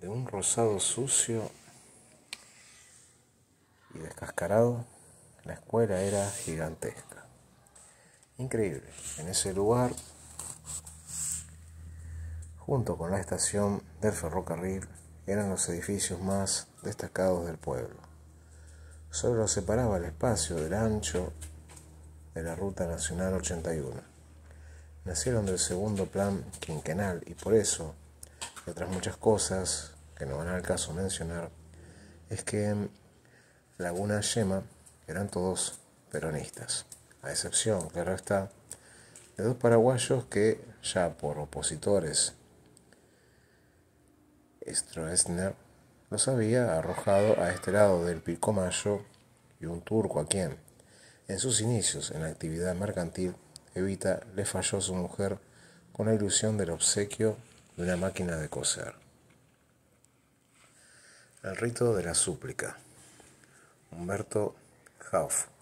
de un rosado sucio y descascarado, la escuela era gigantesca. Increíble, en ese lugar, junto con la estación del ferrocarril, eran los edificios más destacados del pueblo. Solo los separaba el espacio del ancho de la Ruta Nacional 81. Nacieron del segundo plan quinquenal y por eso otras muchas cosas que no van al caso mencionar, es que en mm, Laguna Yema eran todos peronistas, a excepción, claro está, de dos paraguayos que ya por opositores, Stroessner los había arrojado a este lado del picomayo y un turco a quien, en sus inicios en la actividad mercantil, Evita le falló su mujer con la ilusión del obsequio una máquina de coser. El rito de la súplica. Humberto Hauff.